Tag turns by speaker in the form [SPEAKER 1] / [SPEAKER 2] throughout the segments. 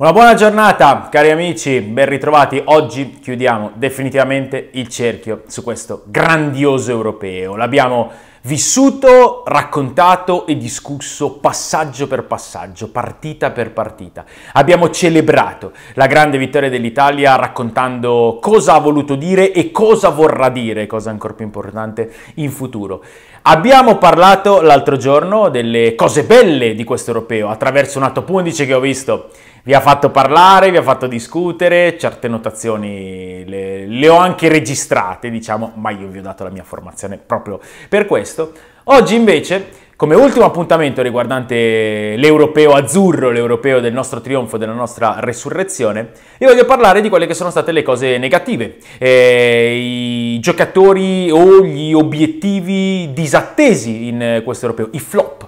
[SPEAKER 1] Una buona giornata cari amici, ben ritrovati. Oggi chiudiamo definitivamente il cerchio su questo grandioso europeo. L'abbiamo vissuto, raccontato e discusso passaggio per passaggio, partita per partita. Abbiamo celebrato la grande vittoria dell'Italia raccontando cosa ha voluto dire e cosa vorrà dire, cosa ancora più importante, in futuro. Abbiamo parlato l'altro giorno delle cose belle di questo europeo attraverso una top 11 che ho visto vi ha fatto parlare, vi ha fatto discutere, certe notazioni le, le, ho anche registrate, diciamo, ma io vi ho dato la mia formazione proprio per questo. Oggi invece, come ultimo appuntamento riguardante l'europeo azzurro, l'europeo del nostro trionfo, della nostra resurrezione, io voglio parlare di quelle che sono state le cose negative, eh, i giocatori o gli obiettivi disattesi in questo europeo, i flop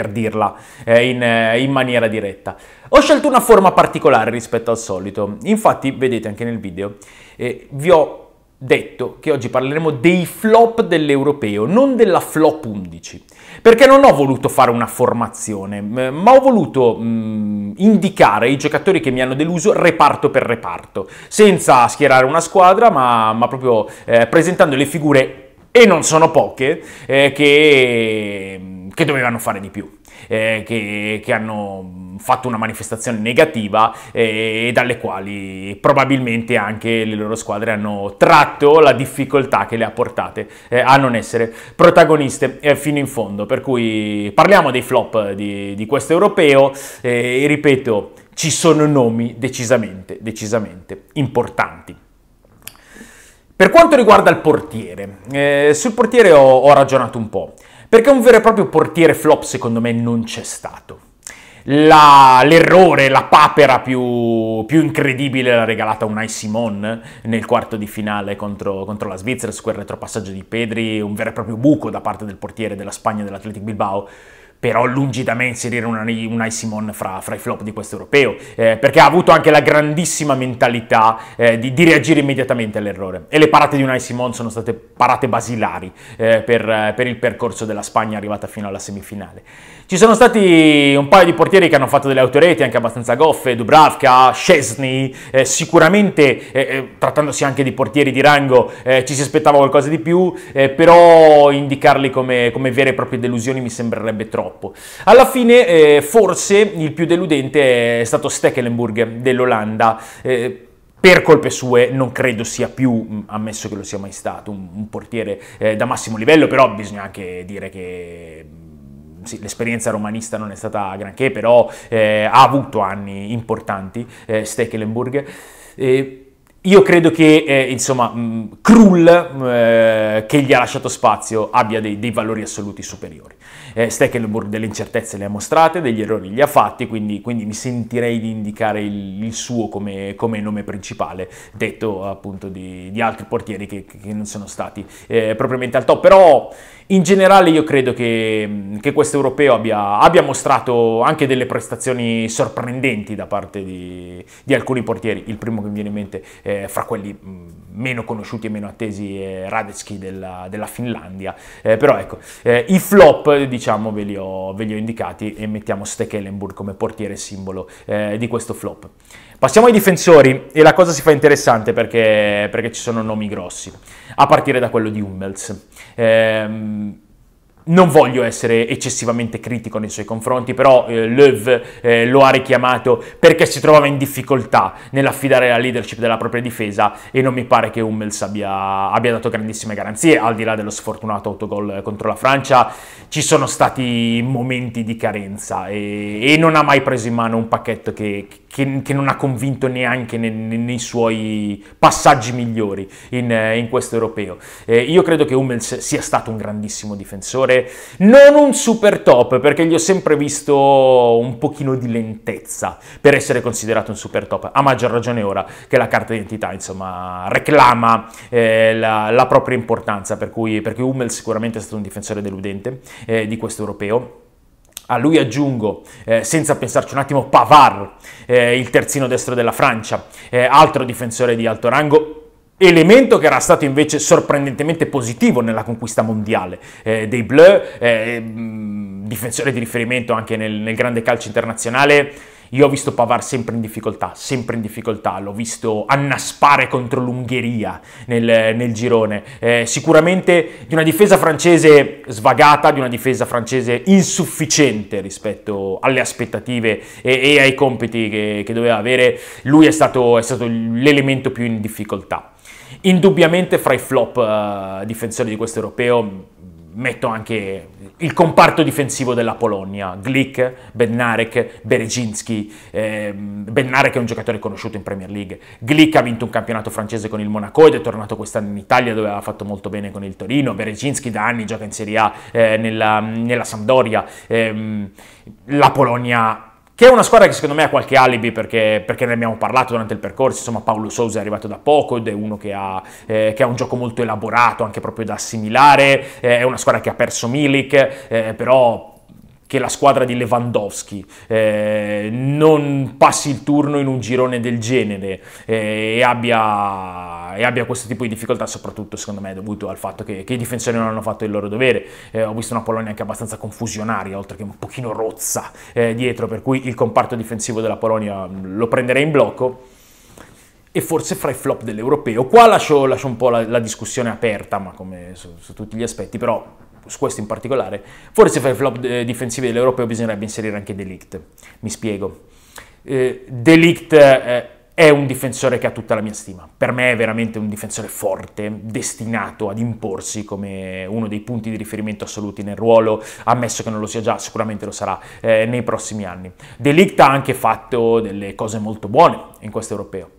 [SPEAKER 1] per dirla eh, in, eh, in, maniera diretta. Ho scelto una forma particolare rispetto al solito, infatti vedete anche nel video, eh, vi ho detto che oggi parleremo dei flop dell'europeo, non della flop 11, perché non ho voluto fare una formazione, ma ho voluto mh, indicare i giocatori che mi hanno deluso reparto per reparto, senza schierare una squadra, ma, ma proprio eh, presentando le figure e non sono poche, eh, che che dovevano fare di più, eh, che, che, hanno fatto una manifestazione negativa eh, e dalle quali probabilmente anche le loro squadre hanno tratto la difficoltà che le ha portate eh, a non essere protagoniste eh, fino in fondo. Per cui parliamo dei flop di, di questo europeo eh, e ripeto, ci sono nomi decisamente, decisamente importanti. Per quanto riguarda il portiere, eh, sul portiere ho, ho, ragionato un po'. Perché un vero e proprio portiere flop secondo me non c'è stato. La, l'errore, la papera più, più, incredibile l'ha regalata Unai Simon nel quarto di finale contro, contro, la Svizzera su quel retropassaggio di Pedri, un vero e proprio buco da parte del portiere della Spagna dell'Atletic Bilbao però lungi da me inserire un Unai Simon fra, fra, i flop di questo europeo, eh, perché ha avuto anche la grandissima mentalità eh, di, di, reagire immediatamente all'errore. E le parate di Unai Simon sono state parate basilari eh, per, per, il percorso della Spagna arrivata fino alla semifinale. Ci sono stati un paio di portieri che hanno fatto delle autoreti anche abbastanza goffe, Dubravka, Scesni, eh, sicuramente eh, eh, trattandosi anche di portieri di rango ci si aspettava qualcosa di più, però indicarli come, come vere e proprie delusioni mi sembrerebbe troppo troppo. Alla fine eh, forse il più deludente è stato Stekelenburg dell'Olanda. Eh, per colpe sue non credo sia più, mm, ammesso che lo sia mai stato, un, un portiere eh, da massimo livello, però bisogna anche dire che mm, sì, l'esperienza romanista non è stata granché, però eh, ha avuto anni importanti eh, Stekelenburg. Eh, io credo che, eh, insomma, mh, mm, Krull, eh, che gli ha lasciato spazio, abbia dei, dei valori assoluti superiori. Eh, Stecklenburg delle incertezze le ha mostrate, degli errori li ha fatti, quindi, quindi mi sentirei di indicare il, il suo come, come, nome principale, detto appunto di, di altri portieri che, che, non sono stati eh, propriamente al top. Però, in generale io credo che, mm, che questo europeo abbia, abbia, mostrato anche delle prestazioni sorprendenti da parte di, di alcuni portieri. Il primo che mi viene in mente è eh, eh, fra quelli mm, meno conosciuti e meno attesi eh, Radetzky della, della Finlandia, eh, però ecco, eh, i flop diciamo ve li, ho, ve li, ho, indicati e mettiamo Stekelenburg come portiere simbolo eh, di questo flop. Passiamo ai difensori e la cosa si fa interessante perché, perché ci sono nomi grossi, a partire da quello di Hummels. Ehm, non voglio essere eccessivamente critico nei suoi confronti, però eh, Löw eh, lo ha richiamato perché si trovava in difficoltà nell'affidare la leadership della propria difesa e non mi pare che Hummels abbia, abbia dato grandissime garanzie, al di là dello sfortunato autogol contro la Francia, ci sono stati momenti di carenza e, e non ha mai preso in mano un pacchetto che, che, che non ha convinto neanche nei, nei suoi passaggi migliori in, in questo europeo. Eh, io credo che Hummels sia stato un grandissimo difensore, giocatore non un super top, perché gli ho sempre visto un pochino di lentezza per essere considerato un super top, a maggior ragione ora che la carta d'identità insomma reclama eh, la, la, propria importanza, per cui, perché Hummel sicuramente è stato un difensore deludente eh, di questo europeo. A lui aggiungo, eh, senza pensarci un attimo, Pavar, eh, il terzino destro della Francia, eh, altro difensore di alto rango, Elemento che era stato invece sorprendentemente positivo nella conquista mondiale eh, dei Bleu, eh, mm, difensore di riferimento anche nel, nel grande calcio internazionale, io ho visto Pavar sempre in difficoltà, sempre in difficoltà, l'ho visto annaspare contro l'Ungheria nel, nel girone. Eh, sicuramente di una difesa francese svagata, di una difesa francese insufficiente rispetto alle aspettative e, e ai compiti che, che, doveva avere, lui è stato, è stato l'elemento più in difficoltà.
[SPEAKER 2] Indubbiamente
[SPEAKER 1] fra i flop uh, difensori di questo europeo metto anche il comparto difensivo della Polonia, Glick, Bednarek, Berezinski, eh, Bednarek è un giocatore conosciuto in Premier League, Glick ha vinto un campionato francese con il Monaco ed è tornato quest'anno in Italia dove ha fatto molto bene con il Torino, Berezinski da anni gioca in Serie A eh, nella, nella Sampdoria, eh, la Polonia che è una squadra che secondo me ha qualche alibi perché, perché, ne abbiamo parlato durante il percorso, insomma Paolo Sousa è arrivato da poco ed è uno che ha, eh, che ha un gioco molto elaborato anche proprio da assimilare, eh, è una squadra che ha perso Milik, eh, però che la squadra di Lewandowski eh, non passi il turno in un girone del genere eh, e, abbia, e, abbia, questo tipo di difficoltà, soprattutto secondo me dovuto al fatto che, che i difensori non hanno fatto il loro dovere. Eh, ho visto una Polonia anche abbastanza confusionaria, oltre che un pochino rozza eh, dietro, per cui il comparto difensivo della Polonia lo prenderei in blocco e forse fra i flop dell'europeo. Qua lascio, lascio un po' la, la, discussione aperta, ma come su, su tutti gli aspetti, però su questo in particolare, forse fra i flop eh, difensivi dell'Europeo bisognerebbe inserire anche Delict. Mi spiego. Eh, Delict eh, è un difensore che ha tutta la mia stima. Per me è veramente un difensore forte, destinato ad imporsi come uno dei punti di riferimento assoluti nel ruolo, ammesso che non lo sia già, sicuramente lo sarà eh, nei prossimi anni. Delict ha anche fatto delle cose molto buone in questo europeo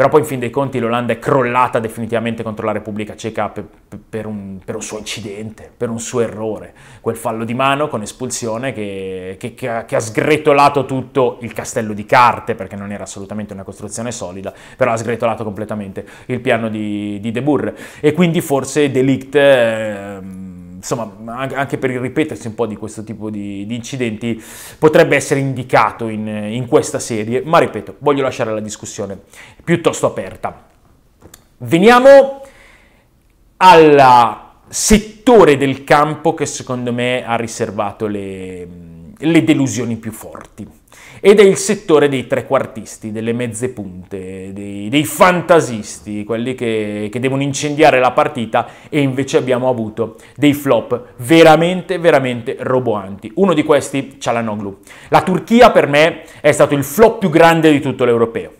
[SPEAKER 1] però poi in fin dei conti l'Olanda è crollata definitivamente contro la Repubblica Ceca per, per, un, per un, suo incidente, per un suo errore. Quel fallo di mano con espulsione che, che, che, ha, che, ha, sgretolato tutto il castello di carte, perché non era assolutamente una costruzione solida, però ha sgretolato completamente il piano di, di De Boer. E quindi forse Delict... Eh, insomma, anche per il ripetersi un po' di questo tipo di, di incidenti, potrebbe essere indicato in, in questa serie, ma ripeto, voglio lasciare la discussione piuttosto aperta. Veniamo al settore del campo che secondo me ha riservato le, le delusioni più forti ed è il settore dei trequartisti, delle mezze punte, dei, dei fantasisti, quelli che, che devono incendiare la partita e invece abbiamo avuto dei flop veramente, veramente roboanti. Uno di questi, Cialanoglu. La Turchia per me è stato il flop più grande di tutto l'europeo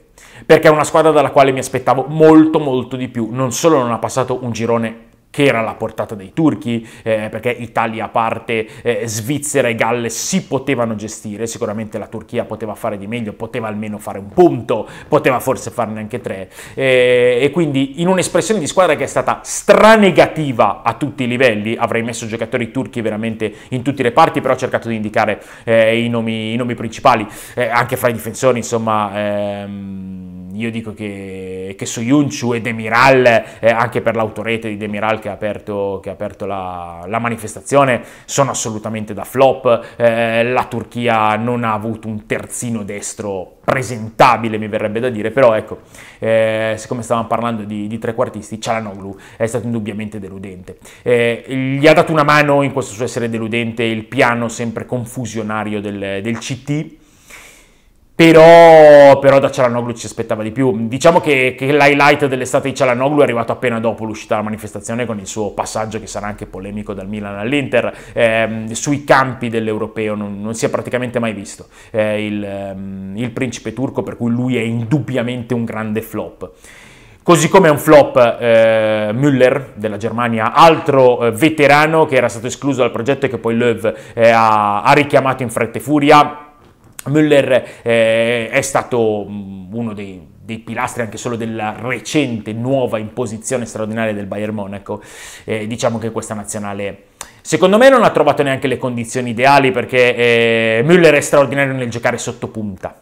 [SPEAKER 1] perché è una squadra dalla quale mi aspettavo molto molto di più, non solo non ha passato un girone che era la portata dei turchi, eh, perché Italia a parte, eh, Svizzera e Galles si potevano gestire, sicuramente la Turchia poteva fare di meglio, poteva almeno fare un punto, poteva forse farne anche tre, eh, e quindi in un'espressione di squadra che è stata stranegativa a tutti i livelli, avrei messo giocatori turchi veramente in tutte le parti, però ho cercato di indicare eh, i nomi, i, nomi, principali, eh, anche fra i difensori, insomma... Ehm, io dico che, che Soyuncu e Demiral, eh, anche per l'autorete di Demiral che ha aperto, che ha aperto la, la, manifestazione, sono assolutamente da flop. Eh, la Turchia non ha avuto un terzino destro presentabile, mi verrebbe da dire, però ecco, eh, siccome stavamo parlando di, di trequartisti, Cialanoglu è stato indubbiamente deludente. Eh, gli ha dato una mano in questo suo essere deludente il piano sempre confusionario del, del CT, però, però da Cialanoglu ci aspettava di più. Diciamo che, che l'highlight dell'estate di Cialanoglu è arrivato appena dopo l'uscita della manifestazione con il suo passaggio che sarà anche polemico dal Milan all'Inter. Eh, sui campi dell'Europeo non, non, si è praticamente mai visto eh, il, ehm, il principe turco, per cui lui è indubbiamente un grande flop. Così come è un flop eh, Müller della Germania, altro eh, veterano che era stato escluso dal progetto e che poi Löw eh, ha, ha richiamato in fretta e furia Müller eh, è stato mm, uno dei, dei, pilastri anche solo della recente nuova imposizione straordinaria del Bayern Monaco. Eh, diciamo che questa nazionale Secondo me non ha trovato neanche le condizioni ideali perché eh, Müller è straordinario nel giocare sotto punta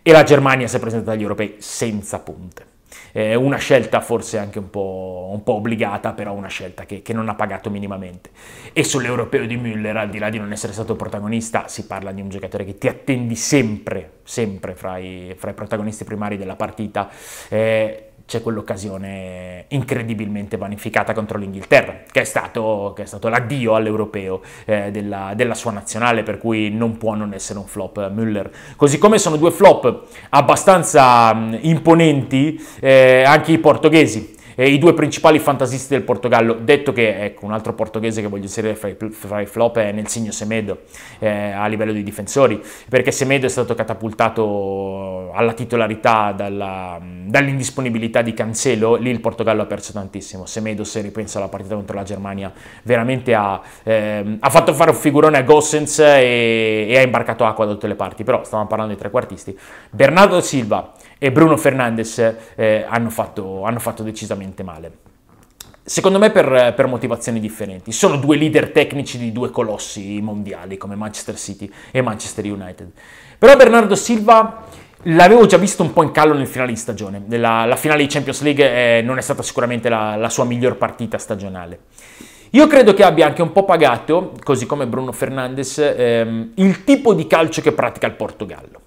[SPEAKER 1] e la Germania si è presentata agli europei senza punte. Eh, una scelta forse anche un po', un po obbligata, però una scelta che, che, non ha pagato minimamente. E sull'europeo di Müller, al di là di non essere stato protagonista, si parla di un giocatore che ti attendi sempre, sempre fra i, fra i protagonisti primari della partita. Eh, c'è quell'occasione incredibilmente vanificata contro l'Inghilterra, che è stato, che è stato l'addio all'europeo eh, della, della, sua nazionale, per cui non può non essere un flop eh, Müller. Così come sono due flop abbastanza mh, mm, imponenti eh, anche i portoghesi, eh, i due principali fantasisti del Portogallo, detto che ecco, un altro portoghese che voglio inserire fra i, fra i flop è Nelsinho Semedo eh, a livello di difensori, perché Semedo è stato catapultato alla titolarità dall'indisponibilità di Cancelo, lì il Portogallo ha perso tantissimo, Semedo se ripensa alla partita contro la Germania veramente ha, eh, ha fatto fare un figurone a Gossens e, e ha imbarcato acqua da tutte le parti, però stavamo parlando di trequartisti. Bernardo Silva, e Bruno Fernandes eh, hanno, fatto, hanno fatto decisamente male. Secondo me per, per, motivazioni differenti. Sono due leader tecnici di due colossi mondiali come Manchester City e Manchester United. Però Bernardo Silva l'avevo già visto un po' in callo nel finale di stagione. La, la finale di Champions League eh, non è stata sicuramente la, la sua miglior partita stagionale. Io credo che abbia anche un po' pagato, così come Bruno Fernandes, ehm, il tipo di calcio che pratica il Portogallo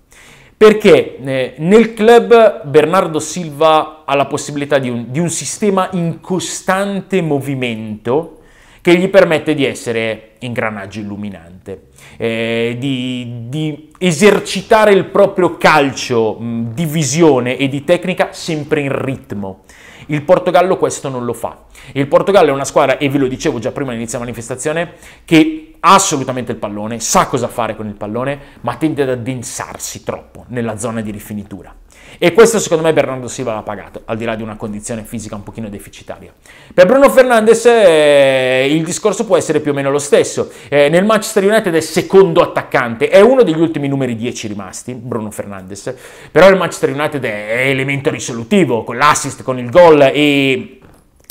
[SPEAKER 1] perché eh, nel club Bernardo Silva ha la possibilità di un, di un, sistema in costante movimento che gli permette di essere ingranaggio illuminante, eh, di, di, esercitare il proprio calcio di visione e di tecnica sempre in ritmo. Il Portogallo questo non lo fa. Il Portogallo è una squadra, e ve lo dicevo già prima all'inizio della manifestazione, che assolutamente il pallone, sa cosa fare con il pallone, ma tende ad addensarsi troppo nella zona di rifinitura. E questo secondo me Bernardo Silva l'ha pagato, al di là di una condizione fisica un pochino deficitaria. Per Bruno Fernandes eh, il discorso può essere più o meno lo stesso. Eh, nel Manchester United è secondo attaccante, è uno degli ultimi numeri 10 rimasti, Bruno Fernandes, però il Manchester United è elemento risolutivo, con l'assist, con il gol e,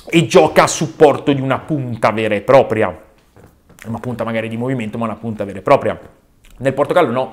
[SPEAKER 1] e gioca a supporto di una punta vera e propria una punta magari di movimento, ma una punta vera e propria. Nel Portogallo no.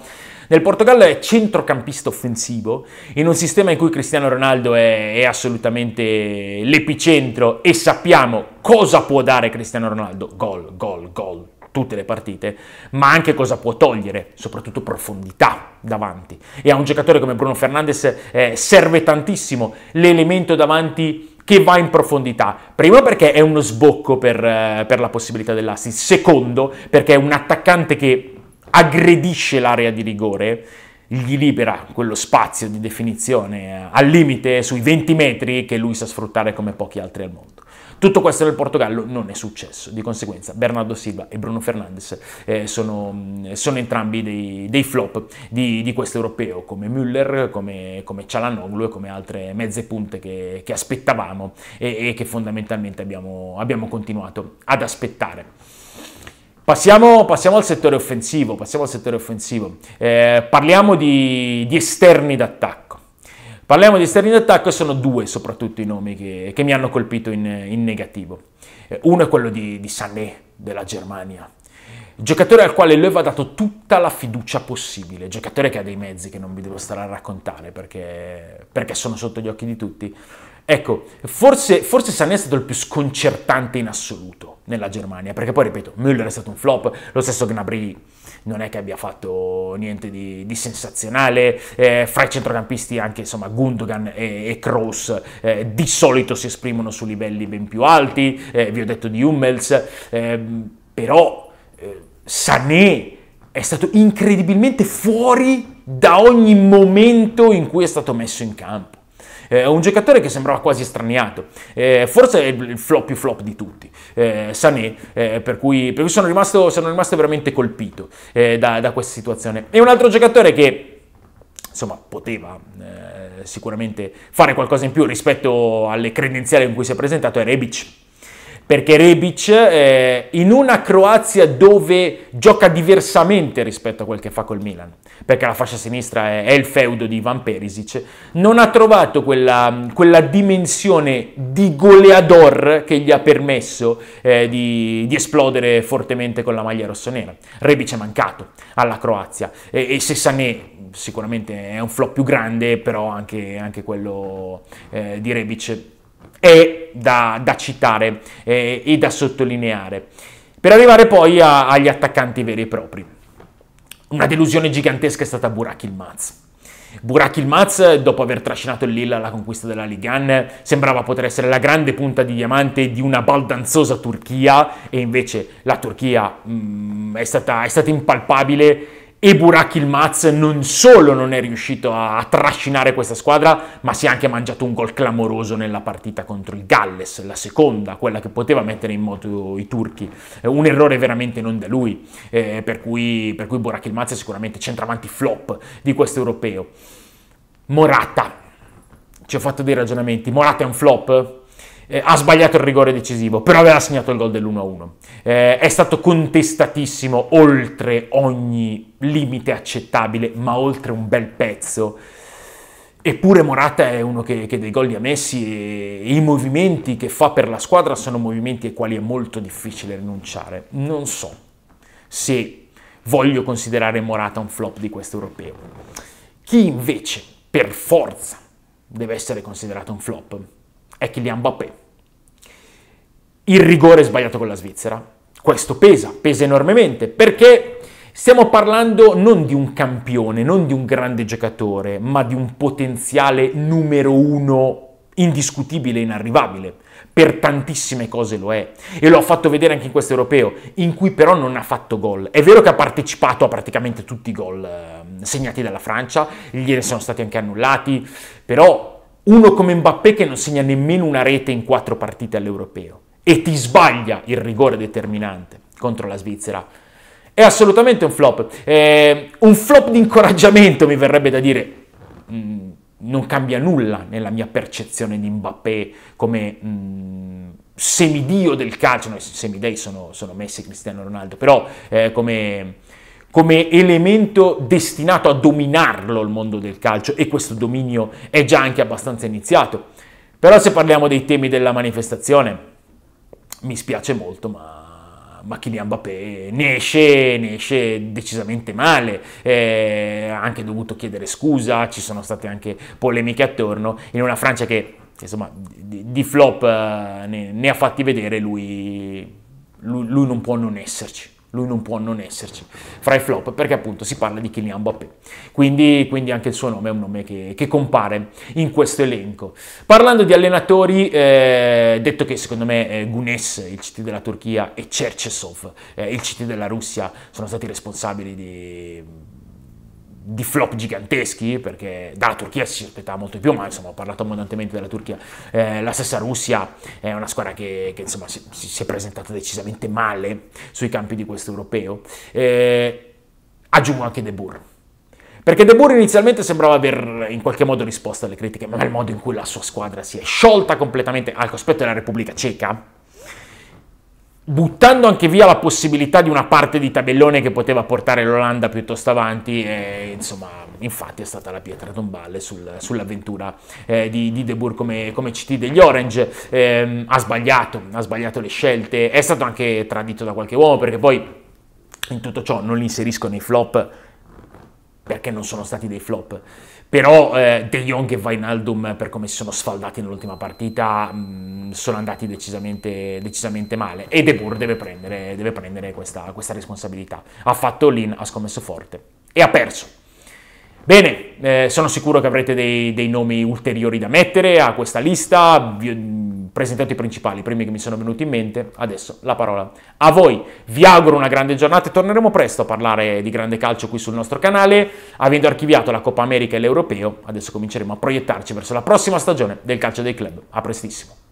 [SPEAKER 1] Nel Portogallo è centrocampista offensivo, in un sistema in cui Cristiano Ronaldo è, è, assolutamente l'epicentro e sappiamo cosa può dare Cristiano Ronaldo, gol, gol, gol, tutte le partite, ma anche cosa può togliere, soprattutto profondità davanti. E a un giocatore come Bruno Fernandes eh, serve tantissimo l'elemento davanti che va in profondità. Primo perché è uno sbocco per, eh, per la possibilità dell'assist, secondo perché è un attaccante che
[SPEAKER 2] aggredisce
[SPEAKER 1] l'area di rigore gli libera quello spazio di definizione eh, al limite sui 20 metri che lui sa sfruttare come pochi altri al mondo. Tutto questo nel Portogallo non è successo, di conseguenza Bernardo Silva e Bruno Fernandes eh, sono, mm, sono, entrambi dei, dei flop di, di questo europeo, come Müller, come, come Cialanoglu e come altre mezze punte che, che aspettavamo e, e, che fondamentalmente abbiamo, abbiamo continuato ad aspettare. Passiamo, passiamo, al settore offensivo, passiamo al settore offensivo. Eh, parliamo di, di esterni d'attacco Parliamo di esterni d'attacco e sono due soprattutto i nomi che, che mi hanno colpito in, in, negativo. Eh, uno è quello di, di Sané della Germania, giocatore al quale lui aveva dato tutta la fiducia possibile, giocatore che ha dei mezzi che non vi devo stare a raccontare perché, perché sono sotto gli occhi di tutti. Ecco, forse, forse Sané è stato il più sconcertante in assoluto nella Germania, perché poi ripeto, Müller è stato un flop, lo stesso Gnabry non è che abbia fatto niente di, di sensazionale, eh, fra i centrocampisti anche insomma Gundogan e, e Kroos eh, di solito si esprimono su livelli ben più alti, eh, vi ho detto di Hummels, ehm, però eh, Sané è stato incredibilmente fuori da ogni momento in cui è stato messo in campo. È eh, un giocatore che sembrava quasi straniato, eh, forse è il flop più flop di tutti, eh, Sané, per cui, per cui sono, rimasto, sono, rimasto, veramente colpito da, da questa situazione. E un altro giocatore che insomma, poteva eh, sicuramente fare qualcosa in più rispetto alle credenziali in cui si è presentato, è Rebic perché Rebic eh, in una Croazia dove gioca diversamente rispetto a quel che fa col Milan, perché la fascia sinistra è, è il feudo di Ivan Perisic, non ha trovato quella, quella dimensione di goleador che gli ha permesso eh, di, di, esplodere fortemente con la maglia rossonera. Rebic è mancato alla Croazia e, e se Sané sicuramente è un flop più grande, però anche, anche quello eh, di Rebic è da, da citare eh, e da sottolineare. Per arrivare poi a, agli attaccanti veri e propri. Una delusione gigantesca è stata Burak Ilmaz. Burak Ilmaz, dopo aver trascinato il Lille alla conquista della Ligan, sembrava poter essere la grande punta di diamante di una baldanzosa Turchia e invece la Turchia mh, mm, è, stata, è stata impalpabile e Burak Ilmaz non solo non è riuscito a trascinare questa squadra, ma si è anche mangiato un gol clamoroso nella partita contro il Galles, la seconda, quella che poteva mettere in moto i turchi. Eh, un errore veramente non da lui, eh, per, cui, per cui Burak Ilmaz è sicuramente centravanti flop di questo europeo. Morata, ci ho fatto dei ragionamenti, Morata è un flop? eh, ha sbagliato il rigore decisivo, però aveva segnato il gol dell'1-1. Eh, è stato contestatissimo oltre ogni limite accettabile, ma oltre un bel pezzo. Eppure Morata è uno che, che dei gol li ha messi e i movimenti che fa per la squadra sono movimenti ai quali è molto difficile rinunciare. Non so se voglio considerare Morata un flop di questo europeo. Chi invece, per forza, deve essere considerato un flop è Kylian Mbappé. Il rigore sbagliato con la Svizzera. Questo pesa, pesa enormemente, perché stiamo parlando non di un campione, non di un grande giocatore, ma di un potenziale numero uno indiscutibile inarrivabile. Per tantissime cose lo è. E lo ha fatto vedere anche in questo europeo, in cui però non ha fatto gol. È vero che ha partecipato a praticamente tutti i gol eh, segnati dalla Francia, gliene sono stati anche annullati, però uno come Mbappé che non segna nemmeno una rete in quattro partite all'Europeo e ti sbaglia il rigore determinante contro la Svizzera. È assolutamente un flop, eh, un flop di incoraggiamento mi verrebbe da dire. Mm, non cambia nulla nella mia percezione di Mbappé come mm, semidio del calcio, no, semidei sono, sono Messi e Cristiano Ronaldo, però eh, come come elemento destinato a dominarlo il mondo del calcio e questo dominio è già anche abbastanza iniziato. Però se parliamo dei temi della manifestazione, mi spiace molto, ma ma Kylian Mbappé ne esce, ne esce decisamente male, ha eh, anche dovuto chiedere scusa, ci sono state anche polemiche attorno, in una Francia che insomma di, di flop eh, ne, ne, ha fatti vedere, lui, lui, lui non può non esserci lui non può non esserci fra i flop perché appunto si parla di Kylian Mbappé quindi, quindi anche il suo nome è un nome che, che compare in questo elenco parlando di allenatori eh, detto che secondo me eh, Gunes il CT della Turchia e Cherchesov eh, il CT della Russia sono stati responsabili di di flop giganteschi, perché dalla Turchia si aspettava molto di più, ma insomma ho parlato abbondantemente della Turchia, eh, la stessa Russia è una squadra che, che insomma si, si, è presentata decisamente male sui campi di questo europeo, eh, aggiungo anche De Boer. Perché De Boer inizialmente sembrava aver in qualche modo risposto alle critiche, ma nel modo in cui la sua squadra si è sciolta completamente al cospetto della Repubblica Ceca, buttando anche via la possibilità di una parte di tabellone che poteva portare l'Olanda piuttosto avanti, e, insomma, infatti è stata la pietra tombale sul, sull'avventura eh, di, di De Boer come, come, CT degli Orange, eh, ha sbagliato, ha sbagliato le scelte, è stato anche tradito da qualche uomo perché poi in tutto ciò non li inserisco nei flop perché non sono stati dei flop. Però eh, De Jong e Vainaldum, per come si sono sfaldati nell'ultima partita, mh, mm, sono andati decisamente, decisamente, male. E De Boer deve prendere, deve prendere questa, questa responsabilità. Ha fatto l'in, ha scommesso forte e ha perso. Bene, eh, sono sicuro che avrete dei, dei, nomi ulteriori da mettere a questa lista, vi ho mm, presentato i principali, i primi che mi sono venuti in mente, adesso la parola a voi. Vi auguro una grande giornata e torneremo presto a parlare di grande calcio qui sul nostro canale, avendo archiviato la Coppa America e l'Europeo, adesso cominceremo a proiettarci verso la prossima stagione del calcio dei club. A prestissimo.